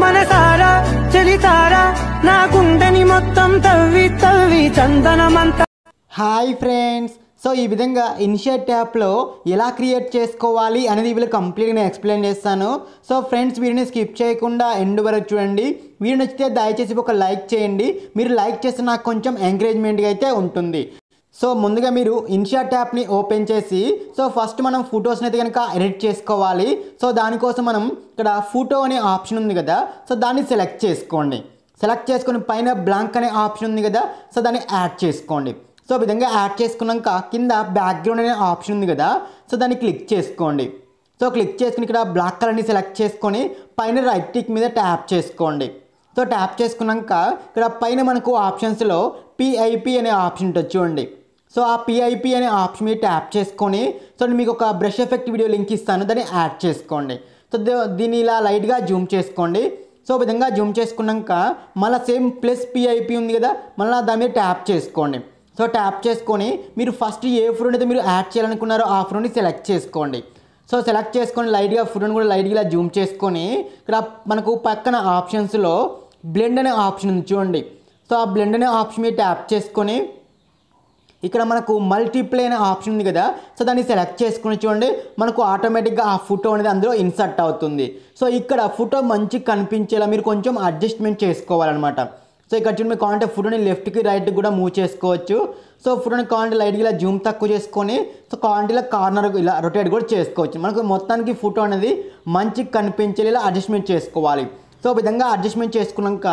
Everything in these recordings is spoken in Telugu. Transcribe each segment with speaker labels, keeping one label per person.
Speaker 1: మనసారా చలితారా నా కుండని మొత్తం తవ్వి తవ్వి చందనమంత హాయ్ ఫ్రెండ్స్ సో ఈ విధంగా ఇన్షియట్ ట్యాప్లో ఎలా క్రియేట్ చేసుకోవాలి అనేది వీళ్ళు కంప్లీట్గా నేను ఎక్స్ప్లెయిన్ చేస్తాను సో ఫ్రెండ్స్ వీడిని స్కిప్ చేయకుండా ఎండ్ వరకు చూడండి వీడియో నచ్చితే దయచేసి ఒక లైక్ చేయండి మీరు లైక్ చేస్తే నాకు కొంచెం ఎంకరేజ్మెంట్గా అయితే ఉంటుంది సో ముందుగా మీరు ఇన్షాట్ ట్యాప్ని ఓపెన్ చేసి సో ఫస్ట్ మనం ఫొటోస్ని అయితే కనుక ఎడిట్ చేసుకోవాలి సో దానికోసం మనం ఇక్కడ ఫోటో అనే ఆప్షన్ ఉంది కదా సో దాన్ని సెలెక్ట్ చేసుకోండి సెలెక్ట్ చేసుకుని పైన బ్లాంక్ అనే ఆప్షన్ ఉంది కదా సో దాన్ని యాడ్ చేసుకోండి సో విధంగా యాడ్ చేసుకున్నాక కింద బ్యాక్గ్రౌండ్ అనే ఆప్షన్ ఉంది కదా సో దాన్ని క్లిక్ చేసుకోండి సో క్లిక్ చేసుకుని ఇక్కడ బ్లాక్ కలర్ని సెలెక్ట్ చేసుకొని పైన రైట్ టిక్ మీద ట్యాప్ చేసుకోండి సో ట్యాప్ చేసుకున్నాక ఇక్కడ పైన మనకు ఆప్షన్స్లో పిఐపి అనే ఆప్షన్ ఉంటుంది చూడండి సో ఆ పిఐపి అనే ఆప్షన్ మీద ట్యాప్ చేసుకొని సో నేను మీకు ఒక బ్రష్ ఎఫెక్ట్ వీడియో లింక్ ఇస్తాను దాన్ని యాడ్ చేసుకోండి సో దీన్ని ఇలా లైట్గా జూమ్ చేసుకోండి సో విధంగా జూమ్ చేసుకున్నాక మళ్ళీ సేమ్ ప్లస్ పిఐపి ఉంది కదా మళ్ళీ దాని మీద ట్యాప్ చేసుకోండి సో ట్యాప్ చేసుకొని మీరు ఫస్ట్ ఏ ఫ్రూట్ అయితే మీరు యాడ్ చేయాలనుకున్నారో ఆ ఫ్రూట్ని సెలెక్ట్ చేసుకోండి సో సెలెక్ట్ చేసుకొని లైట్గా ఫ్రూట్ని కూడా లైట్గా ఇలా జూమ్ చేసుకొని ఇక్కడ మనకు పక్కన ఆప్షన్స్లో బ్లెండ్ అనే ఆప్షన్ ఉంది చూడండి సో ఆ బ్లెండ్ అనే ఆప్షన్ మీద ట్యాప్ చేసుకొని ఇక్కడ మనకు మల్టీప్లేన్ ఆప్షన్ ఉంది కదా సో దాన్ని సెలెక్ట్ చేసుకుని చూడండి మనకు ఆటోమేటిక్గా ఆ ఫోటో అనేది అందులో ఇన్సర్ట్ అవుతుంది సో ఇక్కడ ఫోటో మంచి కనిపించేలా మీరు కొంచెం అడ్జస్ట్మెంట్ చేసుకోవాలన్నమాట సో ఇక్కడ చూడండి మీకు కావాలంటే ఫోటోని లెఫ్ట్కి రైట్కి కూడా మూవ్ చేసుకోవచ్చు సో ఫోటోని కావాలంటే లైట్గా ఇలా జూమ్ తక్కువ చేసుకొని సో కావాలంటే ఇలా కార్నర్ ఇలా రొటేట్ కూడా చేసుకోవచ్చు మనకు మొత్తానికి ఫోటో అనేది మంచి కనిపించేలా ఇలా అడ్జస్ట్మెంట్ చేసుకోవాలి సో విధంగా అడ్జస్ట్మెంట్ చేసుకున్నాక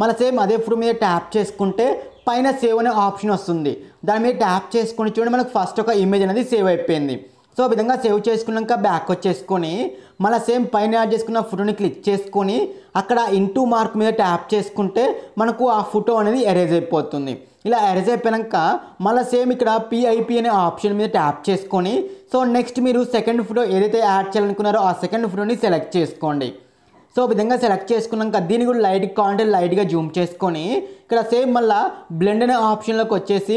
Speaker 1: మన సేమ్ అదే ఫోటో మీద ట్యాప్ చేసుకుంటే పైన సేవ్ అనే ఆప్షన్ వస్తుంది దాని మీద ట్యాప్ చేసుకొని చూడండి మనకు ఫస్ట్ ఒక ఇమేజ్ అనేది సేవ్ అయిపోయింది సో ఆ విధంగా సేవ్ చేసుకున్నాక బ్యాక్ వచ్చేసుకొని మళ్ళీ సేమ్ పైన యాడ్ చేసుకున్న ఫోటోని క్లిక్ చేసుకొని అక్కడ ఇంటూ మార్క్ మీద ట్యాప్ చేసుకుంటే మనకు ఆ ఫోటో అనేది ఎరేజ్ అయిపోతుంది ఇలా ఎరేజ్ అయిపోయాక మళ్ళీ సేమ్ ఇక్కడ పిఐపి అనే ఆప్షన్ మీద ట్యాప్ చేసుకొని సో నెక్స్ట్ మీరు సెకండ్ ఫోటో ఏదైతే యాడ్ చేయాలనుకున్నారో ఆ సెకండ్ ఫోటోని సెలెక్ట్ చేసుకోండి సో విధంగా సెలెక్ట్ చేసుకున్నాక దీన్ని కూడా లైట్ కావాలంటే లైట్గా జూమ్ చేసుకొని ఇక్కడ సేమ్ మళ్ళీ బ్లెండ్ అనే ఆప్షన్లోకి వచ్చేసి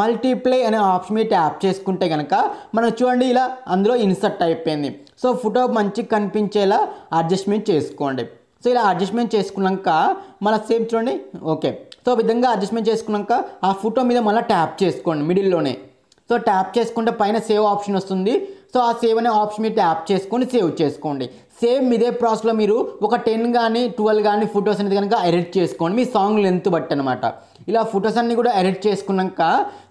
Speaker 1: మల్టీప్లై అనే ఆప్షన్ మీద ట్యాప్ చేసుకుంటే కనుక మనం చూడండి ఇలా అందులో ఇన్సర్ట్ అయిపోయింది సో ఫోటో మంచిగా కనిపించేలా అడ్జస్ట్మెంట్ చేసుకోండి సో ఇలా అడ్జస్ట్మెంట్ చేసుకున్నాక మళ్ళీ సేమ్ చూడండి ఓకే సో విధంగా అడ్జస్ట్మెంట్ చేసుకున్నాక ఆ ఫోటో మీద మళ్ళీ ట్యాప్ చేసుకోండి మిడిల్లోనే సో ట్యాప్ చేసుకుంటే పైన సేవ్ ఆప్షన్ వస్తుంది సో ఆ సేవ్ అనే ఆప్షన్ మీద ట్యాప్ చేసుకొని సేవ్ చేసుకోండి సేమ్ ఇదే ప్రాసెస్లో మీరు ఒక టెన్ కానీ ట్వెల్వ్ కానీ ఫొటోస్ అనేది కనుక ఎడిట్ చేసుకోండి మీ సాంగ్ లెంత్ బట్టి అనమాట ఇలా ఫొటోస్ అన్నీ కూడా ఎడిట్ చేసుకున్నాక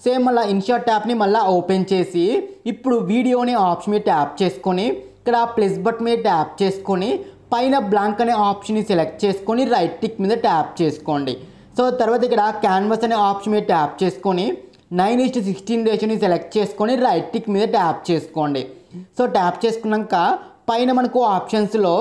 Speaker 1: సేమ్ మళ్ళీ ఇన్షాట్ ట్యాప్ని మళ్ళీ ఓపెన్ చేసి ఇప్పుడు వీడియోని ఆప్షన్ మీద ట్యాప్ చేసుకొని ఇక్కడ ప్లస్ బట్ మీద ట్యాప్ చేసుకొని పైన బ్లాంక్ అనే ఆప్షన్ని సెలెక్ట్ చేసుకొని రైట్ టిక్ మీద ట్యాప్ చేసుకోండి సో తర్వాత ఇక్కడ క్యాన్వాస్ అనే ఆప్షన్ మీద ట్యాప్ చేసుకొని నైన్ ఈస్ట్ సిక్స్టీన్ రేషన్ని సెలెక్ట్ చేసుకొని రైట్ టిక్ మీద ట్యాప్ చేసుకోండి సో ట్యాప్ చేసుకున్నాక పైన మనకు ఆప్షన్స్లో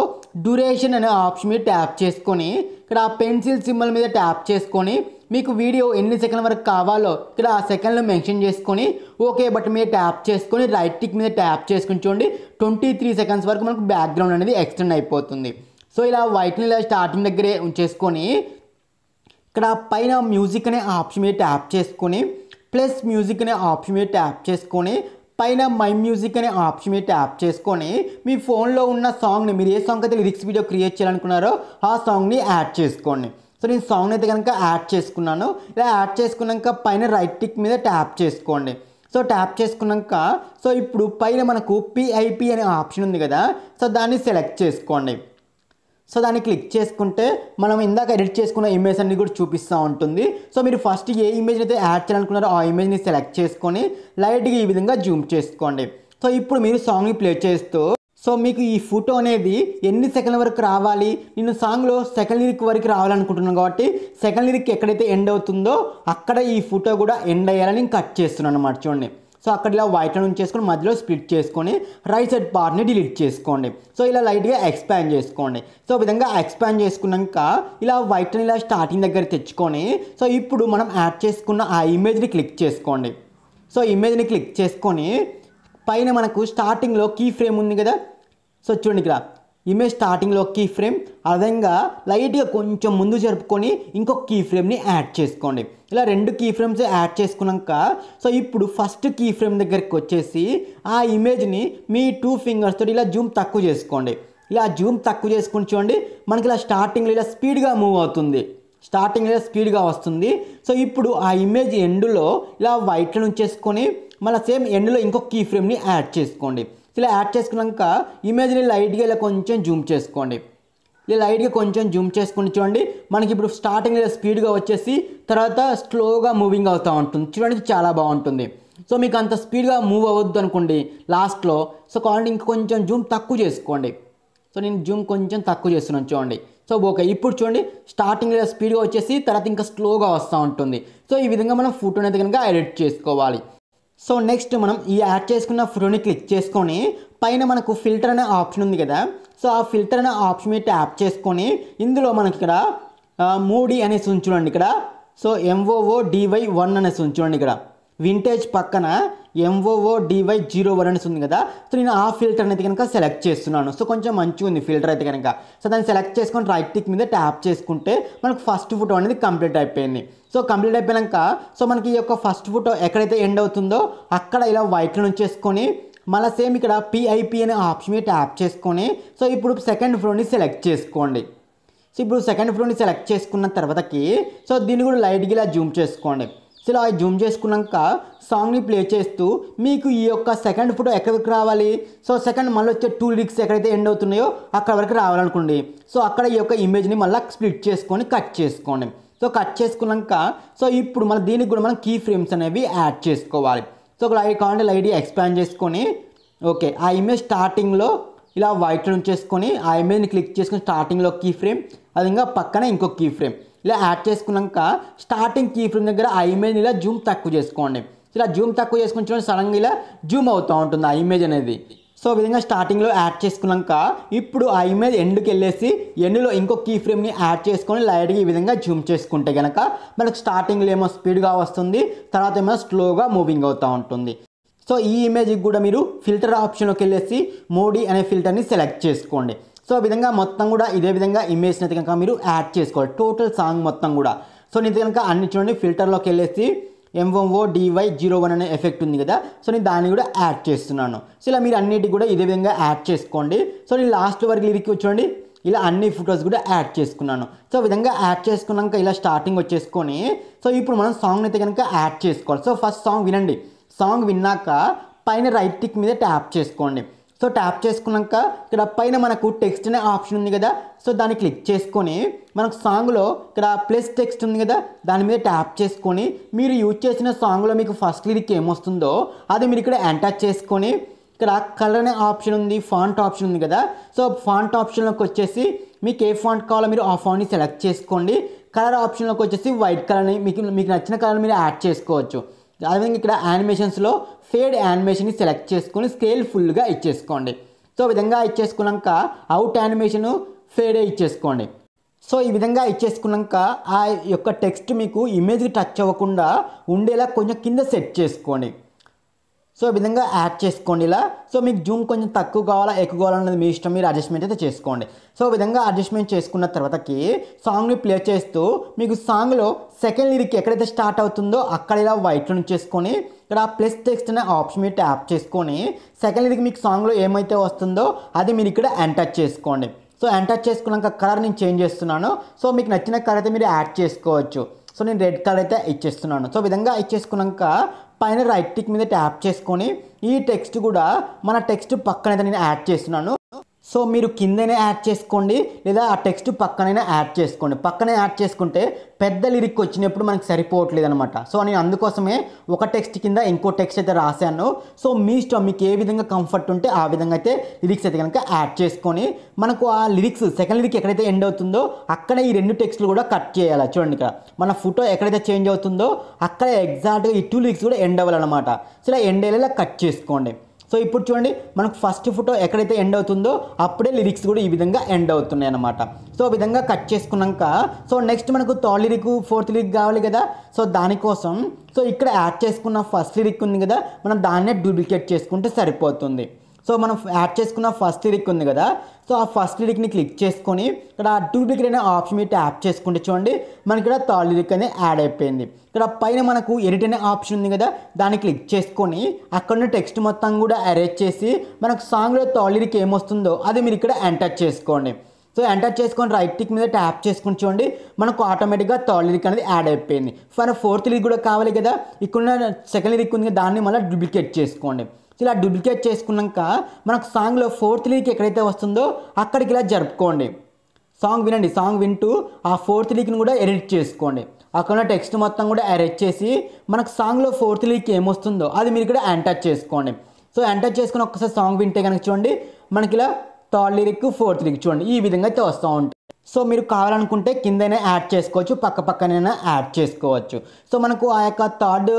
Speaker 1: డ్యూరేషన్ అనే ఆప్షన్ మీద ట్యాప్ చేసుకొని ఇక్కడ పెన్సిల్ సింబల్ మీద ట్యాప్ చేసుకొని మీకు వీడియో ఎన్ని సెకండ్ల వరకు కావాలో ఇక్కడ ఆ సెకండ్లో మెన్షన్ చేసుకొని ఓకే బట్ మీద ట్యాప్ చేసుకొని రైట్ టిక్ మీద ట్యాప్ చేసుకుని చూడండి ట్వంటీ త్రీ సెకండ్స్ వరకు మనకు బ్యాక్గ్రౌండ్ అనేది ఎక్స్టెండ్ అయిపోతుంది సో ఇలా వైట్ని ఇలా స్టార్టింగ్ దగ్గరే ఉంచేసుకొని ఇక్కడ పైన మ్యూజిక్ అనే ఆప్షన్ మీద ట్యాప్ చేసుకొని ప్లస్ మ్యూజిక్ అనే ఆప్షన్ మీద ట్యాప్ చేసుకొని పైన మై మ్యూజిక్ అనే ఆప్షన్ మీద ట్యాప్ చేసుకొని మీ ఫోన్లో ఉన్న సాంగ్ని మీరు ఏ సాంగ్ అయితే లిరిక్స్ వీడియో క్రియేట్ చేయాలనుకున్నారో ఆ సాంగ్ని యాడ్ చేసుకోండి సో నేను సాంగ్ అయితే కనుక యాడ్ చేసుకున్నాను ఇలా యాడ్ చేసుకున్నాక పైన రైట్ టిక్ మీద ట్యాప్ చేసుకోండి సో ట్యాప్ చేసుకున్నాక సో ఇప్పుడు పైన మనకు పిఐపి అనే ఆప్షన్ ఉంది కదా సో దాన్ని సెలెక్ట్ చేసుకోండి సో దాన్ని క్లిక్ చేసుకుంటే మనం ఇందాక ఎడిట్ చేసుకున్న ఇమేజ్ అన్ని కూడా చూపిస్తూ ఉంటుంది సో మీరు ఫస్ట్ ఏ ఇమేజ్ అయితే యాడ్ చేయాలనుకున్నారో ఆ ఇమేజ్ని సెలెక్ట్ చేసుకొని లైట్గా ఈ విధంగా జూమ్ చేసుకోండి సో ఇప్పుడు మీరు సాంగ్ని ప్లే చేస్తూ సో మీకు ఈ ఫోటో అనేది ఎన్ని సెకండ్ల వరకు రావాలి నేను సాంగ్లో సెకండ్ లిరిక్ వరకు రావాలనుకుంటున్నాను కాబట్టి సెకండ్ లిరిక్ ఎక్కడైతే ఎండ్ అవుతుందో అక్కడ ఈ ఫోటో కూడా ఎండ్ అయ్యాలని కట్ చేస్తున్నాను అనమాట చూడండి సో అక్కడ ఇలా వైట్ అండ్ ఉంచేసుకొని మధ్యలో స్ప్లిట్ చేసుకొని రైట్ సైడ్ పార్ట్ని డిలీట్ చేసుకోండి సో ఇలా లైట్గా ఎక్స్పాండ్ చేసుకోండి సో విధంగా ఎక్స్పాండ్ చేసుకున్నాక ఇలా వైట్ని ఇలా స్టార్టింగ్ దగ్గర తెచ్చుకొని సో ఇప్పుడు మనం యాడ్ చేసుకున్న ఆ ఇమేజ్ని క్లిక్ చేసుకోండి సో ఇమేజ్ని క్లిక్ చేసుకొని పైన మనకు స్టార్టింగ్లో కీ ఫ్రేమ్ ఉంది కదా సో చూడండి ఇక్కడ ఇమేజ్ స్టార్టింగ్లో కీ ఫ్రేమ్ అదేవిధంగా లైట్గా కొంచెం ముందు జరుపుకొని ఇంకొక కీ ఫ్రేమ్ని యాడ్ చేసుకోండి ఇలా రెండు కీ ఫ్రేమ్స్ యాడ్ చేసుకున్నాక సో ఇప్పుడు ఫస్ట్ కీ ఫ్రేమ్ దగ్గరికి వచ్చేసి ఆ ఇమేజ్ని మీ టూ ఫింగర్స్ తోటి ఇలా జూమ్ తక్కువ చేసుకోండి ఇలా జూమ్ తక్కువ చేసుకుని చూడండి మనకి ఇలా స్టార్టింగ్లో ఇలా స్పీడ్గా మూవ్ అవుతుంది స్టార్టింగ్ ఇలా స్పీడ్గా వస్తుంది సో ఇప్పుడు ఆ ఇమేజ్ ఎండ్లో ఇలా వైట్లను చేసుకొని మళ్ళీ సేమ్ ఎండ్లో ఇంకొక కీ ఫ్రేమ్ని యాడ్ చేసుకోండి ఇలా యాడ్ చేసుకున్నాక ఇమేజ్ని లైట్గా ఇలా కొంచెం జూమ్ చేసుకోండి ఇలా లైట్గా కొంచెం జూమ్ చేసుకుని చూడండి మనకి ఇప్పుడు స్టార్టింగ్ స్పీడ్గా వచ్చేసి తర్వాత స్లోగా మూవింగ్ అవుతూ ఉంటుంది చూడడానికి చాలా బాగుంటుంది సో మీకు అంత స్పీడ్గా మూవ్ అవ్వద్దు అనుకోండి లాస్ట్లో సో కావాలంటే కొంచెం జూమ్ తక్కువ చేసుకోండి సో నేను జూమ్ కొంచెం తక్కువ చేస్తున్నాను చూడండి సో ఓకే ఇప్పుడు చూడండి స్టార్టింగ్లో స్పీడ్గా వచ్చేసి తర్వాత ఇంకా స్లోగా వస్తూ ఉంటుంది సో ఈ విధంగా మనం ఫోటోని అయితే కనుక ఎడిట్ చేసుకోవాలి సో నెక్స్ట్ మనం ఈ యాడ్ చేసుకున్న ఫోటోని క్లిక్ చేసుకొని పైన మనకు ఫిల్టర్ అనే ఆప్షన్ ఉంది కదా సో ఆ ఫిల్టర్ అనే ఆప్షన్ మీద ట్యాప్ చేసుకొని ఇందులో మనకి ఇక్కడ మూడి అనేసి ఉంచుడండి ఇక్కడ సో ఎంఓఓ డివై వన్ అనేసి ఉంచుడండి ఇక్కడ వింటేజ్ పక్కన ఎంఓఓ డివై జీరో వన్ అనేసి ఉంది కదా సో నేను ఆ ఫిల్టర్ అనేది కనుక సెలెక్ట్ చేస్తున్నాను సో కొంచెం మంచిగా ఉంది ఫిల్టర్ అయితే కనుక సో దాన్ని సెలెక్ట్ చేసుకొని రైట్ టిక్ మీద ట్యాప్ చేసుకుంటే మనకు ఫస్ట్ ఫోటో అనేది కంప్లీట్ అయిపోయింది సో కంప్లీట్ అయిపోయాక సో మనకి ఈ యొక్క ఫస్ట్ ఫోటో ఎక్కడైతే ఎండ్ అవుతుందో అక్కడ ఇలా వైట్ నుంచి చేసుకొని మళ్ళీ సేమ్ ఇక్కడ పిఐపి అనే ఆప్షన్ మీద ట్యాప్ చేసుకొని సో ఇప్పుడు సెకండ్ ఫ్లోర్ని సెలెక్ట్ చేసుకోండి సో ఇప్పుడు సెకండ్ ఫ్లోర్ని సెలెక్ట్ చేసుకున్న తర్వాతకి సో దీన్ని కూడా లైట్గా ఇలా జూమ్ చేసుకోండి సో ఇలా జూమ్ చేసుకున్నాక సాంగ్ని ప్లే చేస్తూ మీకు ఈ యొక్క సెకండ్ ఫోటో ఎక్కడికి రావాలి సో సెకండ్ మళ్ళీ వచ్చే టూ లిక్స్ ఎక్కడైతే ఎండ్ అవుతున్నాయో అక్కడ వరకు రావాలనుకోండి సో అక్కడ ఈ యొక్క ఇమేజ్ని మళ్ళీ స్ప్లిట్ చేసుకొని కట్ చేసుకోండి సో కట్ చేసుకున్నాక సో ఇప్పుడు మన దీనికి కూడా మనం కీ ఫ్రేమ్స్ అనేవి యాడ్ చేసుకోవాలి సో ఐ ఐకాన్ ఐడి ఎక్స్పాండ్ చేసుకొని ఓకే ఆ ఇమేజ్ స్టార్టింగ్లో ఇలా వైట్ రౌండ్ చేసుకొని ఆ ఇమేజ్ని క్లిక్ చేసుకుని స్టార్టింగ్లో కీ ఫ్రేమ్ అదేవిధంగా పక్కన ఇంకో కీ ఫ్రేమ్ ఇలా యాడ్ చేసుకున్నాక స్టార్టింగ్ కీ ఫ్రేమ్ దగ్గర ఆ ఇమేజ్ని ఇలా జూమ్ తక్కువ చేసుకోండి ఇలా జూమ్ తక్కువ చూడండి సడన్గా ఇలా జూమ్ అవుతూ ఉంటుంది ఆ ఇమేజ్ అనేది సో విధంగా స్టార్టింగ్లో యాడ్ చేసుకున్నాక ఇప్పుడు ఆ ఇమేజ్ ఎండ్కి వెళ్ళేసి ఎండ్లో ఇంకో కీ ఫ్రేమ్ని యాడ్ చేసుకొని లైట్గా ఈ విధంగా జూమ్ చేసుకుంటే కనుక మనకు స్టార్టింగ్లో ఏమో స్పీడ్గా వస్తుంది తర్వాత ఏమో స్లోగా మూవింగ్ అవుతూ ఉంటుంది సో ఈ ఇమేజ్కి కూడా మీరు ఫిల్టర్ ఆప్షన్లోకి వెళ్ళేసి మోడీ అనే ఫిల్టర్ని సెలెక్ట్ చేసుకోండి సో విధంగా మొత్తం కూడా ఇదే విధంగా ఇమేజ్ని అయితే కనుక మీరు యాడ్ చేసుకోవాలి టోటల్ సాంగ్ మొత్తం కూడా సో నేను కనుక అన్ని చూడండి ఫిల్టర్లోకి వెళ్ళేసి ఎంఓఓ డివై జీరో వన్ అనే ఎఫెక్ట్ ఉంది కదా సో నేను దాన్ని కూడా యాడ్ చేస్తున్నాను సో ఇలా మీరు అన్నిటి కూడా ఇదే విధంగా యాడ్ చేసుకోండి సో నేను లాస్ట్ వరకు లిరిక్ చూడండి ఇలా అన్ని ఫొటోస్ కూడా యాడ్ చేసుకున్నాను సో విధంగా యాడ్ చేసుకున్నాక ఇలా స్టార్టింగ్ వచ్చేసుకొని సో ఇప్పుడు మనం సాంగ్ అయితే కనుక యాడ్ చేసుకోవాలి సో ఫస్ట్ సాంగ్ వినండి సాంగ్ విన్నాక పైన రైట్ టిక్ మీద ట్యాప్ చేసుకోండి సో ట్యాప్ చేసుకున్నాక ఇక్కడ పైన మనకు టెక్స్ట్ అనే ఆప్షన్ ఉంది కదా సో దాన్ని క్లిక్ చేసుకొని మనకు సాంగ్లో ఇక్కడ ప్లస్ టెక్స్ట్ ఉంది కదా దాని మీద ట్యాప్ చేసుకొని మీరు యూజ్ చేసిన సాంగ్లో మీకు ఫస్ట్ లిరిక్ ఏమొస్తుందో అది మీరు ఇక్కడ ఎంటర్ చేసుకొని ఇక్కడ కలర్ అనే ఆప్షన్ ఉంది ఫాంట్ ఆప్షన్ ఉంది కదా సో ఫాంట్ ఆప్షన్లోకి వచ్చేసి మీకు ఏ ఫాంట్ కావాలో మీరు ఆ ఫాంట్ని సెలెక్ట్ చేసుకోండి కలర్ ఆప్షన్లోకి వచ్చేసి వైట్ కలర్ని మీకు మీకు నచ్చిన కలర్ మీరు యాడ్ చేసుకోవచ్చు అదేవిధంగా ఇక్కడ యానిమేషన్స్లో ఫేడ్ యానిమేషన్ని సెలెక్ట్ చేసుకొని స్కేల్ ఫుల్గా ఇచ్చేసుకోండి సో విధంగా ఇచ్చేసుకున్నాక అవుట్ యానిమేషను ఫేడే ఇచ్చేసుకోండి సో ఈ విధంగా ఇచ్చేసుకున్నాక ఆ యొక్క టెక్స్ట్ మీకు ఇమేజ్కి టచ్ అవ్వకుండా ఉండేలా కొంచెం కింద సెట్ చేసుకోండి సో ఈ విధంగా యాడ్ చేసుకోండి ఇలా సో మీకు జూమ్ కొంచెం తక్కువ కావాలా ఎక్కువ కావాలా మీ ఇష్టం మీరు అడ్జస్ట్మెంట్ అయితే చేసుకోండి సో విధంగా అడ్జస్ట్మెంట్ చేసుకున్న తర్వాతకి సాంగ్ని ప్లే చేస్తూ మీకు సాంగ్లో సెకండ్ లిరిక్ ఎక్కడైతే స్టార్ట్ అవుతుందో అక్కడ ఇలా వైట్ నుంచి చేసుకొని ఇక్కడ ప్లస్ టెక్స్ట్ అనే ఆప్షన్ మీరు ట్యాప్ చేసుకొని సెకండ్ లిరిక్ మీకు సాంగ్లో ఏమైతే వస్తుందో అది మీరు ఇక్కడ ఎంటర్ చేసుకోండి సో ఎంటర్ చేసుకున్నాక కలర్ నేను చేంజ్ చేస్తున్నాను సో మీకు నచ్చిన కలర్ అయితే మీరు యాడ్ చేసుకోవచ్చు సో నేను రెడ్ కలర్ అయితే ఇచ్చేస్తున్నాను సో విధంగా ఇచ్చేసుకున్నాక పైన రైట్ టిక్ మీద ట్యాప్ చేసుకొని ఈ టెక్స్ట్ కూడా మన టెక్స్ట్ పక్కన నేను యాడ్ చేస్తున్నాను సో మీరు కిందనే యాడ్ చేసుకోండి లేదా ఆ టెక్స్ట్ పక్కనైనా యాడ్ చేసుకోండి పక్కనే యాడ్ చేసుకుంటే పెద్ద లిరిక్ వచ్చినప్పుడు మనకు సరిపోవట్లేదు అనమాట సో నేను అందుకోసమే ఒక టెక్స్ట్ కింద ఇంకో టెక్స్ట్ అయితే రాశాను సో మీ ఇష్టం మీకు ఏ విధంగా కంఫర్ట్ ఉంటే ఆ విధంగా అయితే లిరిక్స్ అయితే కనుక యాడ్ చేసుకొని మనకు ఆ లిరిక్స్ సెకండ్ లిరిక్ ఎక్కడైతే ఎండ్ అవుతుందో అక్కడ ఈ రెండు టెక్స్ట్లు కూడా కట్ చేయాలి చూడండి ఇక్కడ మన ఫోటో ఎక్కడైతే చేంజ్ అవుతుందో అక్కడ ఎగ్జాక్ట్గా ఈ టూ లిరిక్స్ కూడా ఎండ్ అవ్వాలన్నమాట సో ఇలా ఎండ్ అయ్యేలా కట్ చేసుకోండి సో ఇప్పుడు చూడండి మనకు ఫస్ట్ ఫోటో ఎక్కడైతే ఎండ్ అవుతుందో అప్పుడే లిరిక్స్ కూడా ఈ విధంగా ఎండ్ అవుతున్నాయి అన్నమాట సో విధంగా కట్ చేసుకున్నాక సో నెక్స్ట్ మనకు థర్డ్ లిరిక్ ఫోర్త్ లిరిక్ కావాలి కదా సో దానికోసం సో ఇక్కడ యాడ్ చేసుకున్న ఫస్ట్ లిరిక్ ఉంది కదా మనం దాన్నే డూప్లికేట్ చేసుకుంటే సరిపోతుంది సో మనం యాడ్ చేసుకున్న ఫస్ట్ లిరిక్ ఉంది కదా సో ఆ ఫస్ట్ లిరిక్ని క్లిక్ చేసుకొని ఇక్కడ డూప్లికేట్ అనే ఆప్షన్ మీద ట్యాప్ చేసుకుంటే చూడండి మనకి ఇక్కడ థర్డ్ లిరిక్ అనేది యాడ్ అయిపోయింది ఇక్కడ పైన మనకు ఎడిట్ అనే ఆప్షన్ ఉంది కదా దాన్ని క్లిక్ చేసుకొని అక్కడున్న టెక్స్ట్ మొత్తం కూడా అరేంజ్ చేసి మనకు సాంగ్లో థర్డ్ లిరిక్ ఏమొస్తుందో అది మీరు ఇక్కడ ఎంటర్ చేసుకోండి సో ఎంటర్ చేసుకొని రైట్ టిక్ మీద ట్యాప్ చేసుకుని చూడండి మనకు ఆటోమేటిక్గా థర్డ్ లిరిక్ అనేది యాడ్ అయిపోయింది ఫర్ ఫోర్త్ లిరిక్ కూడా కావాలి కదా ఇక్కడ సెకండ్ లిరిక్ ఉంది దాన్ని మళ్ళీ డూప్లికేట్ చేసుకోండి ఇలా డూప్లికేట్ చేసుకున్నాక మనకు సాంగ్లో ఫోర్త్ లీక్ ఎక్కడైతే వస్తుందో అక్కడికి ఇలా జరుపుకోండి సాంగ్ వినండి సాంగ్ వింటూ ఆ ఫోర్త్ లీక్ని కూడా ఎడిట్ చేసుకోండి అక్కడ టెక్స్ట్ మొత్తం కూడా అరేంజ్ చేసి మనకు సాంగ్లో ఫోర్త్ లీక్ ఏమొస్తుందో అది మీరు ఇక్కడ ఎంటర్ చేసుకోండి సో ఎంటర్ చేసుకుని ఒక్కసారి సాంగ్ వింటే కనుక చూడండి మనకి ఇలా థర్డ్ లిరిక్ ఫోర్త్ లిరిక్ చూడండి ఈ విధంగా అయితే వస్తూ ఉంటుంది సో మీరు కావాలనుకుంటే కిందైనా యాడ్ చేసుకోవచ్చు పక్క పక్కనైనా యాడ్ చేసుకోవచ్చు సో మనకు ఆ యొక్క థర్డ్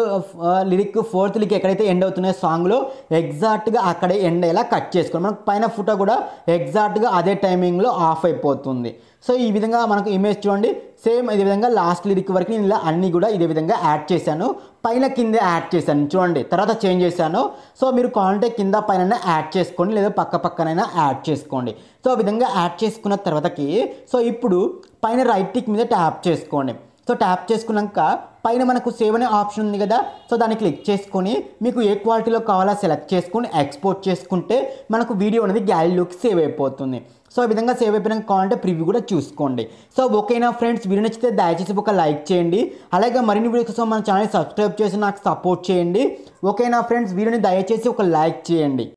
Speaker 1: లిరిక్ ఫోర్త్ లిరిక్ ఎక్కడైతే ఎండ్ అవుతున్నాయో సాంగ్లో ఎగ్జాక్ట్గా అక్కడే ఎండ్ అయ్యేలా కట్ చేసుకోవాలి మనకు పైన ఫోటో కూడా ఎగ్జాక్ట్గా అదే టైమింగ్లో ఆఫ్ అయిపోతుంది సో ఈ విధంగా మనకు ఇమేజ్ చూడండి సేమ్ ఇదే విధంగా లాస్ట్ లిరిక్ వరకు నేను ఇలా అన్నీ కూడా ఇదే విధంగా యాడ్ చేశాను పైన కింద యాడ్ చేశాను చూడండి తర్వాత చేంజ్ చేశాను సో మీరు కావాలంటే కింద పైన యాడ్ చేసుకోండి లేదా పక్క పక్కనైనా యాడ్ చేసుకోండి సో ఆ విధంగా యాడ్ చేసుకున్న తర్వాతకి సో ఇప్పుడు పైన రైట్ టిక్ మీద ట్యాప్ చేసుకోండి సో ట్యాప్ చేసుకున్నాక పైన మనకు సేవ్ అనే ఆప్షన్ ఉంది కదా సో దాన్ని క్లిక్ చేసుకొని మీకు ఏ క్వాలిటీలో కావాలో సెలెక్ట్ చేసుకుని ఎక్స్పోర్ట్ చేసుకుంటే మనకు వీడియో అనేది గ్యాలరీలోకి సేవ్ అయిపోతుంది సో ఈ విధంగా సేవ్ అయిపోయినాక కావాలంటే ప్రివ్యూ కూడా చూసుకోండి సో ఓకేనా ఫ్రెండ్స్ వీడియో నచ్చితే దయచేసి ఒక లైక్ చేయండి అలాగే మరిన్ని వీడియోస్ కోసం మన ఛానల్ సబ్స్క్రైబ్ చేసి నాకు సపోర్ట్ చేయండి ఓకేనా ఫ్రెండ్స్ వీడియోని దయచేసి ఒక లైక్ చేయండి